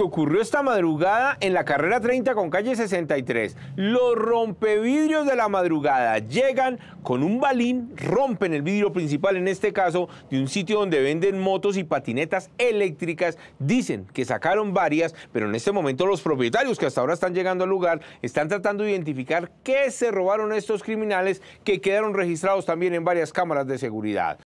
que ocurrió esta madrugada en la carrera 30 con calle 63. Los rompevidrios de la madrugada llegan con un balín, rompen el vidrio principal, en este caso, de un sitio donde venden motos y patinetas eléctricas. Dicen que sacaron varias, pero en este momento los propietarios que hasta ahora están llegando al lugar están tratando de identificar qué se robaron estos criminales que quedaron registrados también en varias cámaras de seguridad.